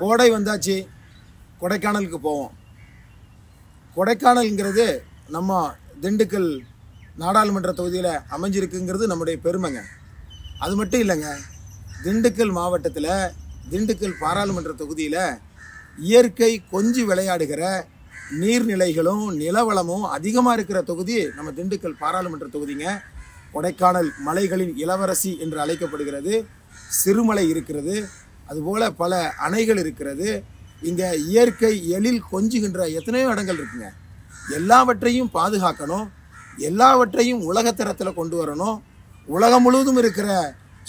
கோடை வந்தாச்சு கொடைக்கானலுக்கு போவோம் கொடைக்கானல்ங்கிறது நம்ம திண்டுக்கல் நாடாளுமன்ற தொகுதியில் அமைஞ்சிருக்குங்கிறது நம்முடைய பெருமைங்க அது மட்டும் இல்லைங்க திண்டுக்கல் மாவட்டத்தில் திண்டுக்கல் பாராளுமன்ற தொகுதியில் இயற்கை கொஞ்சி விளையாடுகிற நீர்நிலைகளும் நிலவளமும் அதிகமாக இருக்கிற தொகுதி நம்ம திண்டுக்கல் பாராளுமன்ற தொகுதிங்க கொடைக்கானல் மலைகளின் இளவரசி என்று அழைக்கப்படுகிறது சிறுமலை இருக்கிறது அதுபோல் பல அணைகள் இருக்கிறது இங்கே இயற்கை எழில் கொஞ்சுகின்ற எத்தனையோ இடங்கள் இருக்குங்க எல்லாவற்றையும் பாதுகாக்கணும் எல்லாவற்றையும் உலகத்தரத்தில் கொண்டு வரணும் உலகம் முழுவதும் இருக்கிற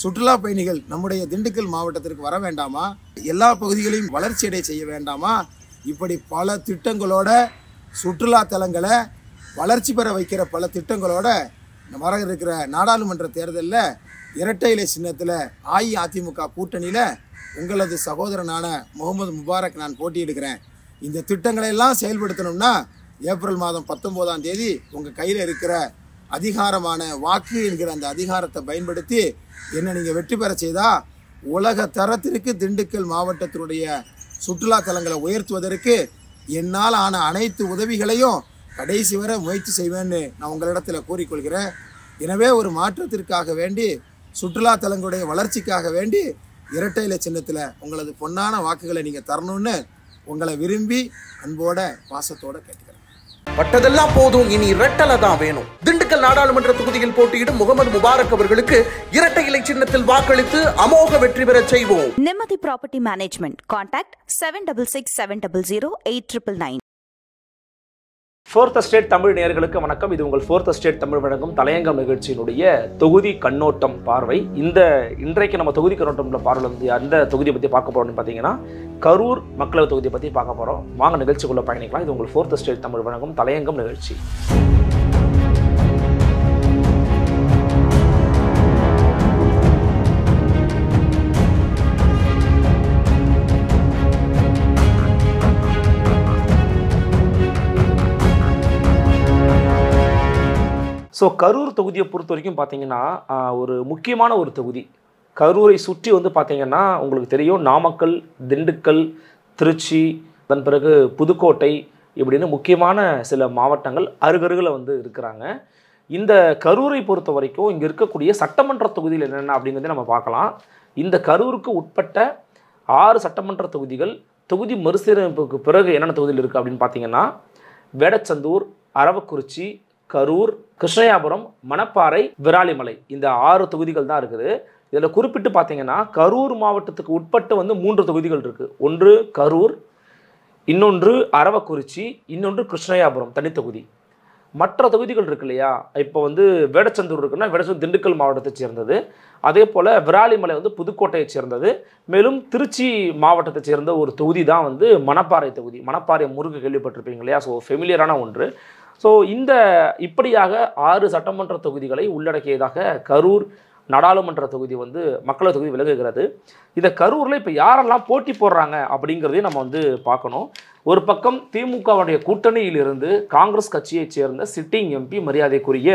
சுற்றுலா பயணிகள் நம்முடைய திண்டுக்கல் மாவட்டத்திற்கு வர வேண்டாமா எல்லா பகுதிகளையும் வளர்ச்சியடை செய்ய வேண்டாமா இப்படி பல திட்டங்களோட சுற்றுலா தலங்களை வளர்ச்சி பெற வைக்கிற பல திட்டங்களோட வர இருக்கிற நாடாளுமன்ற தேர்தலில் இரட்டை இலை சின்னத்தில் அஇஅதிமுக கூட்டணியில் உங்களது சகோதரனான முகமது முபாரக் நான் போட்டியிடுகிறேன் இந்த திட்டங்களை எல்லாம் செயல்படுத்தணும்னா ஏப்ரல் மாதம் பத்தொம்போதாம் தேதி உங்கள் கையில் இருக்கிற அதிகாரமான வாக்கு என்கிற அந்த அதிகாரத்தை பயன்படுத்தி என்னை நீங்கள் வெற்றி பெற செய்தால் உலக தரத்திற்கு திண்டுக்கல் மாவட்டத்தினுடைய சுற்றுலா தலங்களை உயர்த்துவதற்கு என்னால் ஆன அனைத்து உதவிகளையும் கடைசி வரை முயற்சி செய்வேன்னு நான் உங்களிடத்தில் கூறிக்கொள்கிறேன் எனவே ஒரு மாற்றத்திற்காக வேண்டி சுற்றுலாத்தலங்களுடைய வளர்ச்சிக்காக வேண்டி இரட்டை இலை சின்னத்தில் உங்களது பொன்னான வாக்குகளை நீங்கள் தரணும்னு உங்களை விரும்பி அன்போட பாசத்தோட கேட்டுக்கிறேன் பட்டதெல்லாம் போதும் இனி இரட்டலை தான் வேணும் திண்டுக்கல் நாடாளுமன்ற தொகுதியில் போட்டியிடும் முகமது முபாரக் அவர்களுக்கு இரட்டை இலை சின்னத்தில் வாக்களித்து அமோக வெற்றி பெற செய்வோம் Nimmathi property management contact seven double six seven double zero eight triple nine fourth state Tamil நேர்களுக்கு வணக்கம் இது உங்கள் ஃபோர்த் ஸ்டேட் தமிழ் வழங்கும் தலையங்கம் நிகழ்ச்சியினுடைய தொகுதி கண்ணோட்டம் பார்வை இந்த இன்றைக்கு நம்ம தொகுதி கண்ணோட்டம் பார்வையில் வந்து அந்த தொகுதியை பற்றி பார்க்க போகிறோம்னு பார்த்தீங்கன்னா கரூர் மக்களவை தொகுதியை பற்றி பார்க்க போகிறோம் வாங்க நிகழ்ச்சிக்குள்ளே பயணிக்கலாம் இது உங்கள் ஃபோர்த் ஸ்டேட் தமிழ் வழங்கும் தலையங்கம் நிகழ்ச்சி ஸோ கரூர் தொகுதியை பொறுத்த வரைக்கும் பார்த்தீங்கன்னா ஒரு முக்கியமான ஒரு தொகுதி கரூரை சுற்றி வந்து பார்த்திங்கன்னா உங்களுக்கு தெரியும் நாமக்கல் திண்டுக்கல் திருச்சி அதன் பிறகு புதுக்கோட்டை இப்படின்னு முக்கியமான சில மாவட்டங்கள் அருகருகில் வந்து இருக்கிறாங்க இந்த கரூரை பொறுத்த வரைக்கும் இங்கே இருக்கக்கூடிய சட்டமன்ற தொகுதியில் என்னென்ன அப்படிங்கிறத நம்ம பார்க்கலாம் இந்த கரூருக்கு உட்பட்ட ஆறு சட்டமன்ற தொகுதிகள் தொகுதி மறுசீரமைப்புக்கு பிறகு என்னென்ன தொகுதியில் இருக்குது அப்படின்னு பார்த்தீங்கன்னா வேடச்சந்தூர் அரவக்குறிச்சி கரூர் கிருஷ்ணயாபுரம் மணப்பாறை விராலிமலை இந்த ஆறு தொகுதிகள் தான் இருக்குது இதில் குறிப்பிட்டு பார்த்தீங்கன்னா கரூர் மாவட்டத்துக்கு உட்பட்டு வந்து மூன்று தொகுதிகள் இருக்குது ஒன்று கரூர் இன்னொன்று அரவக்குறிச்சி இன்னொன்று கிருஷ்ணயாபுரம் தனித்தொகுதி மற்ற தொகுதிகள் இருக்கு இல்லையா இப்போ வந்து வேடச்சந்தூர் இருக்குன்னா வேடச்சந்தூர் திண்டுக்கல் மாவட்டத்தை சேர்ந்தது அதே போல் விராலிமலை வந்து புதுக்கோட்டையை சேர்ந்தது மேலும் திருச்சி மாவட்டத்தை சேர்ந்த ஒரு தொகுதி தான் வந்து மணப்பாறை தொகுதி மணப்பாறை முருகு கேள்விப்பட்டிருப்பீங்க இல்லையா ஸோ ஃபெமிலியரான ஒன்று ஸோ இந்த இப்படியாக ஆறு சட்டமன்ற தொகுதிகளை உள்ளடக்கியதாக கரூர் நாடாளுமன்ற தொகுதி வந்து மக்களவை தொகுதி விலகுகிறது இந்த கரூரில் இப்போ யாரெல்லாம் போட்டி போடுறாங்க அப்படிங்கிறதையும் நம்ம வந்து பார்க்கணும் ஒரு பக்கம் திமுகவுடைய கூட்டணியிலிருந்து காங்கிரஸ் கட்சியைச் சேர்ந்த சிட்டிங் எம்பி மரியாதைக்குரிய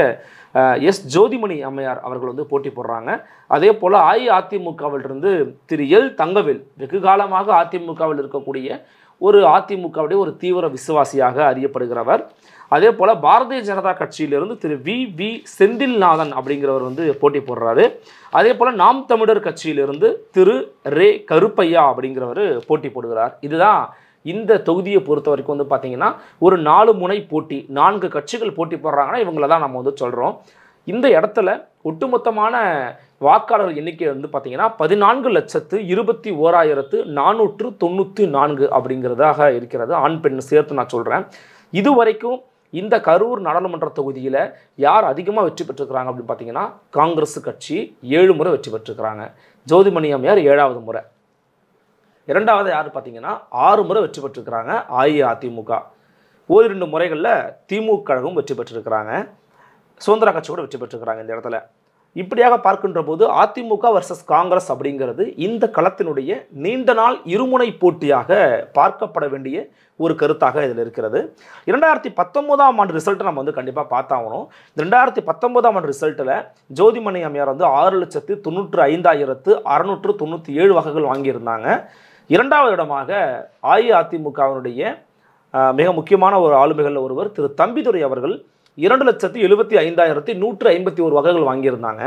எஸ் ஜோதிமணி அம்மையார் அவர்கள் வந்து போட்டி போடுறாங்க அதே போல் அஇஅதிமுகவிலிருந்து திரு எல் தங்கவேல் வெகு காலமாக அதிமுகவில் இருக்கக்கூடிய ஒரு அதிமுகவுடைய ஒரு தீவிர விசுவாசியாக அறியப்படுகிறவர் அதே போல் பாரதிய ஜனதா கட்சியிலிருந்து திரு வி வி செந்தில்நாதன் அப்படிங்கிறவர் வந்து போட்டி போடுறாரு அதே போல் நாம் தமிழர் கட்சியிலிருந்து திரு ரே கருப்பையா அப்படிங்கிறவர் போட்டி போடுகிறார் இதுதான் இந்த தொகுதியை பொறுத்த வரைக்கும் வந்து பார்த்தீங்கன்னா ஒரு நாலு முனை போட்டி நான்கு கட்சிகள் போட்டி போடுறாங்கன்னா இவங்கள தான் நம்ம வந்து சொல்கிறோம் இந்த இடத்துல ஒட்டுமொத்தமான வாக்காளர் எண்ணிக்கை வந்து பார்த்தீங்கன்னா பதினான்கு லட்சத்து இருபத்தி ஓராயிரத்து நானூற்று தொண்ணூற்றி நான்கு அப்படிங்கிறதாக இருக்கிறது ஆண் பெண் சேர்த்து நான் சொல்கிறேன் இது வரைக்கும் இந்த கரூர் நாடாளுமன்ற தொகுதியில் யார் அதிகமாக வெற்றி பெற்றுக்கிறாங்க அப்படின்னு பார்த்தீங்கன்னா காங்கிரஸ் கட்சி ஏழு முறை வெற்றி பெற்றிருக்கிறாங்க ஜோதிமணி அம்மையார் ஏழாவது முறை இரண்டாவது யார் பார்த்தீங்கன்னா ஆறு முறை வெற்றி பெற்றிருக்கிறாங்க அஇஅதிமுக ஒரு ரெண்டு முறைகளில் திமுக கழகம் வெற்றி பெற்றிருக்கிறாங்க சுதந்திர கட்சி கூட வெற்றி பெற்றிருக்கிறாங்க இந்த இடத்துல இப்படியாக பார்க்கின்ற போது அதிமுக வர்சஸ் காங்கிரஸ் அப்படிங்கிறது இந்த களத்தினுடைய நீண்ட நாள் இருமுனை போட்டியாக பார்க்கப்பட வேண்டிய ஒரு கருத்தாக இதில் இருக்கிறது இரண்டாயிரத்தி பத்தொம்போதாம் ஆண்டு ரிசல்ட்டை நம்ம வந்து கண்டிப்பாக பார்த்தாகணும் ரெண்டாயிரத்தி பத்தொன்பதாம் ஆண்டு ரிசல்ட்டில் ஜோதிமணி அம்மையார் வந்து ஆறு லட்சத்து தொண்ணூற்று ஐந்தாயிரத்து அறுநூற்று தொண்ணூற்றி ஏழு வகைகள் வாங்கியிருந்தாங்க இரண்டாவது இடமாக அஇஅதிமுகவினுடைய மிக முக்கியமான ஒரு ஆளுமைகளில் ஒருவர் திரு தம்பிதுரை அவர்கள் இரண்டு லட்சத்தி எழுபத்தி ஐந்தாயிரத்தி நூற்று ஐம்பத்தி ஒரு வகைகள் வாங்கியிருந்தாங்க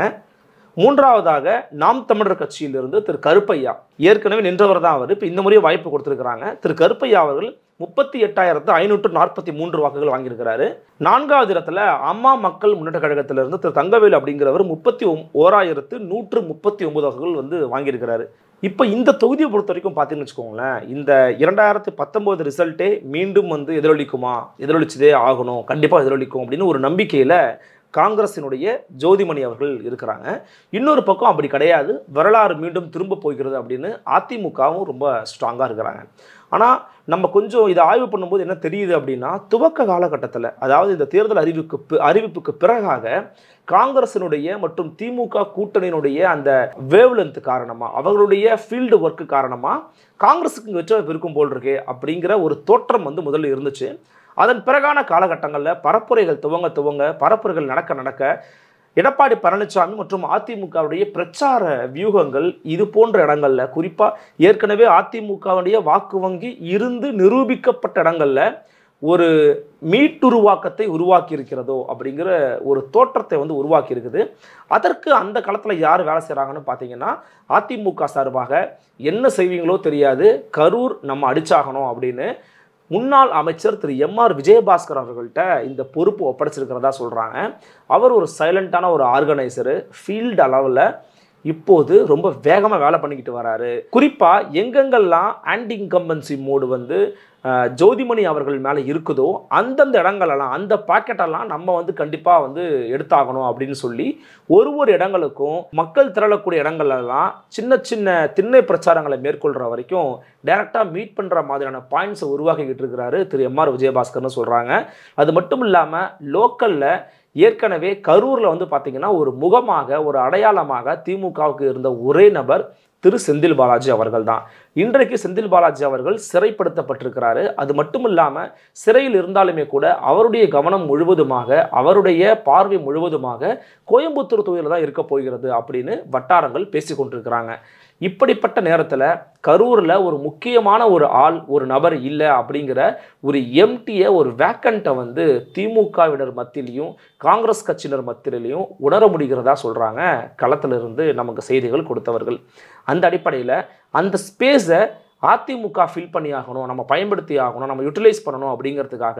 மூன்றாவதாக நாம் தமிழர் கட்சியிலிருந்து திரு கருப்பையா ஏற்கனவே நின்றவர் தான் அவர் இப்போ இந்த முறையை வாய்ப்பு கொடுத்துருக்கிறாங்க திரு கருப்பையா அவர்கள் முப்பத்தி எட்டாயிரத்து ஐநூற்று நாற்பத்தி மூன்று வாக்குகள் வாங்கியிருக்கிறாரு நான்காவது இடத்துல அம்மா மக்கள் முன்னேற்ற கழகத்திலிருந்து திரு தங்கவேல் அப்படிங்கிறவர் முப்பத்தி ஓராயிரத்து நூற்று முப்பத்தி ஒன்பது வாக்குகள் வந்து வாங்கியிருக்கிறாரு இப்போ இந்த தொகுதியை பொறுத்த வரைக்கும் பார்த்தீங்கன்னு வச்சுக்கோங்களேன் இந்த இரண்டாயிரத்து பத்தொம்போது ரிசல்ட்டே மீண்டும் வந்து எதிரொலிக்குமா எதிரொலிச்சதே ஆகணும் கண்டிப்பாக எதிரொலிக்கும் அப்படின்னு ஒரு நம்பிக்கையில் காங்கிரசினுடைய ஜோதிமணி அவர்கள் இருக்கிறாங்க இன்னொரு பக்கம் அப்படி கிடையாது வரலாறு மீண்டும் திரும்ப போகிறது அப்படின்னு அதிமுகவும் ரொம்ப ஸ்ட்ராங்காக இருக்கிறாங்க ஆனால் நம்ம கொஞ்சம் இதை ஆய்வு பண்ணும்போது என்ன தெரியுது அப்படின்னா துவக்க காலகட்டத்தில் அதாவது இந்த தேர்தல் அறிவிப்பு அறிவிப்புக்கு பிறகாக காங்கிரசினுடைய மற்றும் திமுக கூட்டணியினுடைய அந்த வேவ்லென்த் காரணமாக அவர்களுடைய ஃபீல்டு ஒர்க்கு காரணமாக காங்கிரஸுக்கு வச்சு இருக்கும் போல் இருக்கு அப்படிங்கிற ஒரு தோற்றம் வந்து முதல்ல இருந்துச்சு அதன் பிறகான காலகட்டங்களில் பரப்புரைகள் துவங்க துவங்க பரப்புரைகள் நடக்க நடக்க எடப்பாடி பழனிசாமி மற்றும் அதிமுகவுடைய பிரச்சார வியூகங்கள் இது போன்ற இடங்களில் குறிப்பாக ஏற்கனவே அதிமுகவுடைய வாக்கு வங்கி இருந்து நிரூபிக்கப்பட்ட இடங்களில் ஒரு மீட்டுருவாக்கத்தை உருவாக்கி இருக்கிறதோ அப்படிங்கிற ஒரு தோற்றத்தை வந்து உருவாக்கி இருக்குது அதற்கு அந்த காலத்தில் யார் வேலை செய்கிறாங்கன்னு பார்த்தீங்கன்னா அதிமுக சார்பாக என்ன செய்வீங்களோ தெரியாது கரூர் நம்ம அடிச்சாகணும் அப்படின்னு முன்னாள் அமைச்சர் திரு எம் ஆர் விஜயபாஸ்கர் அவர்கள்ட்ட இந்த பொறுப்பு ஒப்படைச்சிருக்கிறதா சொல்கிறாங்க அவர் ஒரு சைலண்ட்டான ஒரு ஆர்கனைசரு ஃபீல்டு அளவில் இப்போது ரொம்ப வேகமாக வேலை பண்ணிக்கிட்டு வராரு குறிப்பாக எங்கெங்கெல்லாம் ஆன்டி இன்கம்பன்சி மோடு வந்து ஜோதிமணி அவர்கள் மேலே இருக்குதோ அந்தந்த இடங்களெல்லாம் அந்த பாக்கெட்டெல்லாம் நம்ம வந்து கண்டிப்பாக வந்து எடுத்தாகணும் அப்படின்னு சொல்லி ஒரு ஒரு இடங்களுக்கும் மக்கள் திரளக்கூடிய இடங்கள்லாம் சின்ன சின்ன திண்ணை பிரச்சாரங்களை மேற்கொள்கிற வரைக்கும் டைரெக்டாக மீட் பண்ணுற மாதிரியான பாயிண்ட்ஸை உருவாக்கிக்கிட்டு இருக்கிறாரு திரு எம் ஆர் விஜயபாஸ்கர்னு சொல்கிறாங்க அது மட்டும் இல்லாமல் லோக்கலில் ஏற்கனவே கரூரில் வந்து பார்த்திங்கன்னா ஒரு முகமாக ஒரு அடையாளமாக திமுகவுக்கு இருந்த ஒரே நபர் திரு செந்தில் பாலாஜி அவர்கள் தான் இன்றைக்கு செந்தில் பாலாஜி அவர்கள் சிறைப்படுத்தப்பட்டிருக்கிறாரு அது மட்டும் இல்லாமல் சிறையில் இருந்தாலுமே கூட அவருடைய கவனம் முழுவதுமாக அவருடைய பார்வை முழுவதுமாக கோயம்புத்தூர் தொகுதியில் தான் இருக்க போகிறது அப்படின்னு வட்டாரங்கள் பேசி இப்படிப்பட்ட நேரத்தில் கரூரில் ஒரு முக்கியமான ஒரு ஆள் ஒரு நபர் இல்லை அப்படிங்கிற ஒரு எம்டியை ஒரு வேக்கண்ட்டை வந்து திமுகவினர் மத்தியிலையும் காங்கிரஸ் கட்சியினர் மத்தியிலையும் உணர முடிகிறதா சொல்கிறாங்க களத்திலிருந்து நமக்கு செய்திகள் கொடுத்தவர்கள் அந்த அடிப்படையில் அந்த ஸ்பேஸை அதிமுக ஃபில் பண்ணி ஆகணும் நம்ம பயன்படுத்தி ஆகணும் நம்ம யூட்டிலைஸ் பண்ணணும் அப்படிங்கிறதுக்காக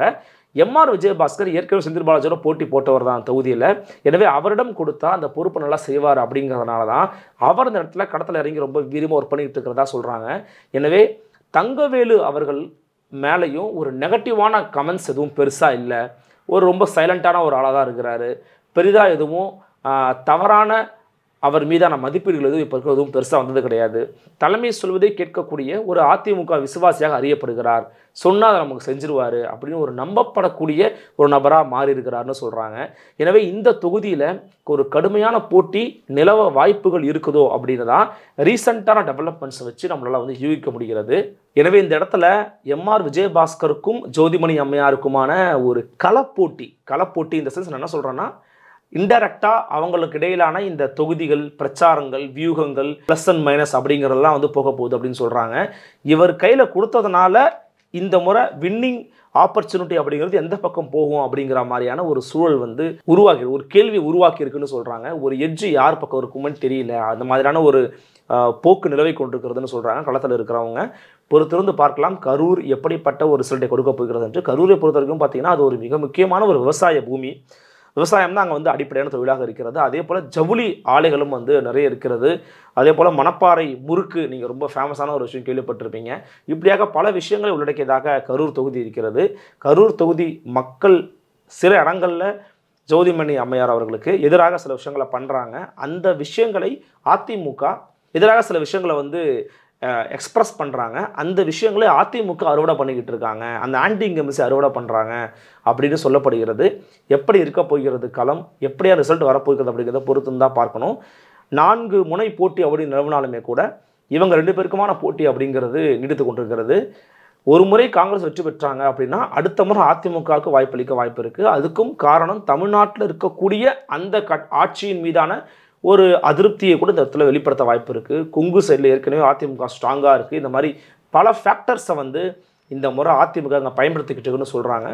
எம்ஆர் விஜயபாஸ்கர் ஏற்கனவே செந்தில் பாலாஜியோட போட்டி போட்டவர் தான் தொகுதியில் எனவே அவரிடம் கொடுத்தா அந்த பொறுப்பு நல்லா செய்வார் அப்படிங்கிறதுனால தான் அவர் இந்த இடத்துல கடத்தில் இறங்கி ரொம்ப விரும்ப ஒர்க் பண்ணிட்டு இருக்கிறதா சொல்கிறாங்க எனவே தங்கவேலு அவர்கள் மேலேயும் ஒரு நெகட்டிவான கமெண்ட்ஸ் எதுவும் பெருசாக இல்லை ஒரு ரொம்ப சைலண்ட்டான ஒரு ஆளாக தான் இருக்கிறாரு பெரிதாக எதுவும் தவறான அவர் மீதான மதிப்பீடுகள் எதுவும் இப்போ எதுவும் பெருசாக வந்தது கிடையாது தலைமை சொல்வதை கேட்கக்கூடிய ஒரு அதிமுக விசுவாசியாக அறியப்படுகிறார் சொன்னால் அதை நமக்கு செஞ்சிருவார் அப்படின்னு ஒரு நம்பப்படக்கூடிய ஒரு நபராக மாறி இருக்கிறார்னு சொல்கிறாங்க எனவே இந்த தொகுதியில் ஒரு கடுமையான போட்டி நிலவ வாய்ப்புகள் இருக்குதோ அப்படின்னு தான் ரீசண்டான டெவலப்மெண்ட்ஸை வச்சு நம்மளால் வந்து யூகிக்க முடிகிறது எனவே இந்த இடத்துல எம்ஆர் விஜயபாஸ்கருக்கும் ஜோதிமணி அம்மையாருக்குமான ஒரு களப்போட்டி களப்போட்டி இந்த சென்ஸ் நான் என்ன சொல்கிறேன்னா இன்டெரக்டாக அவங்களுக்கு இடையிலான இந்த தொகுதிகள் பிரச்சாரங்கள் வியூகங்கள் ப்ளஸ் அண்ட் மைனஸ் அப்படிங்கிறதெல்லாம் வந்து போக போகுது அப்படின்னு சொல்கிறாங்க இவர் கையில் கொடுத்ததுனால இந்த முறை வின்னிங் ஆப்பர்ச்சுனிட்டி அப்படிங்கிறது எந்த பக்கம் போகும் அப்படிங்கிற மாதிரியான ஒரு சூழல் வந்து உருவாக்கி ஒரு கேள்வி உருவாக்கி இருக்குன்னு சொல்கிறாங்க ஒரு எஜ்ஜு யார் பக்கம் இருக்குமென்னு தெரியல அந்த மாதிரியான ஒரு போக்கு நிலவை கொண்டிருக்கிறதுன்னு சொல்கிறாங்க களத்தில் இருக்கிறவங்க பொறுத்திருந்து பார்க்கலாம் கரூர் எப்படிப்பட்ட ஒரு ரிசல்ட்டை கொடுக்க போகிறது என்று கரூரை பொறுத்த வரைக்கும் பார்த்திங்கன்னா அது ஒரு மிக முக்கியமான ஒரு விவசாய பூமி விவசாயம் தான் அங்கே வந்து அடிப்படையான தொழிலாக இருக்கிறது அதே போல் ஜவுளி ஆலைகளும் வந்து நிறைய இருக்கிறது அதே போல் மணப்பாறை முறுக்கு நீங்கள் ரொம்ப ஃபேமஸான ஒரு விஷயம் கேள்விப்பட்டிருப்பீங்க இப்படியாக பல விஷயங்களை உள்ளடக்கியதாக கரூர் தொகுதி இருக்கிறது கரூர் தொகுதி மக்கள் சில இடங்களில் ஜோதிமணி அம்மையார் அவர்களுக்கு எதிராக சில விஷயங்களை பண்ணுறாங்க அந்த விஷயங்களை அதிமுக எதிராக சில விஷயங்களை வந்து எக்ஸ்ப்ரெஸ் பண்ணுறாங்க அந்த விஷயங்களே அதிமுக அறுவடை பண்ணிக்கிட்டு இருக்காங்க அந்த ஆன்டி இங்கமிசி அறுவடை பண்ணுறாங்க அப்படின்னு சொல்லப்படுகிறது எப்படி இருக்க போகிறது களம் எப்படியா ரிசல்ட் வரப்போகிறது அப்படிங்கிறத பொறுத்து தான் பார்க்கணும் நான்கு முனை போட்டி அப்படின்னு நிலவினாலுமே கூட இவங்க ரெண்டு பேருக்குமான போட்டி அப்படிங்கிறது நீடித்து கொண்டிருக்கிறது ஒரு முறை காங்கிரஸ் வெற்றி பெற்றாங்க அப்படின்னா அடுத்த முறை அதிமுகவுக்கு வாய்ப்பளிக்க வாய்ப்பு இருக்குது அதுக்கும் காரணம் தமிழ்நாட்டில் இருக்கக்கூடிய அந்த ஆட்சியின் மீதான ஒரு அதிருப்தியை கூட இந்த இடத்துல வெளிப்படுத்த வாய்ப்பு இருக்குது கொங்கு சைடில் ஏற்கனவே அதிமுக ஸ்ட்ராங்காக இருக்குது இந்த மாதிரி பல ஃபேக்டர்ஸை வந்து இந்த முறை அதிமுக அங்கே பயன்படுத்திக்கிட்டுன்னு சொல்கிறாங்க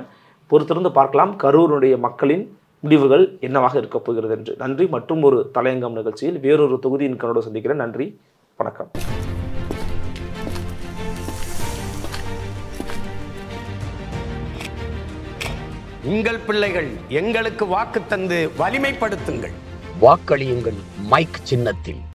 பொறுத்திருந்து பார்க்கலாம் கரூருடைய மக்களின் முடிவுகள் என்னவாக இருக்கப் போகிறது என்று நன்றி மற்றும் ஒரு தலையங்கம் நிகழ்ச்சியில் வேறொரு தொகுதியின் கண்ணோடு சந்திக்கிறேன் நன்றி வணக்கம் பிள்ளைகள் எங்களுக்கு வாக்கு தந்து வலிமைப்படுத்துங்கள் வாக்களியுங்கள் மைக் சின்னத்தில்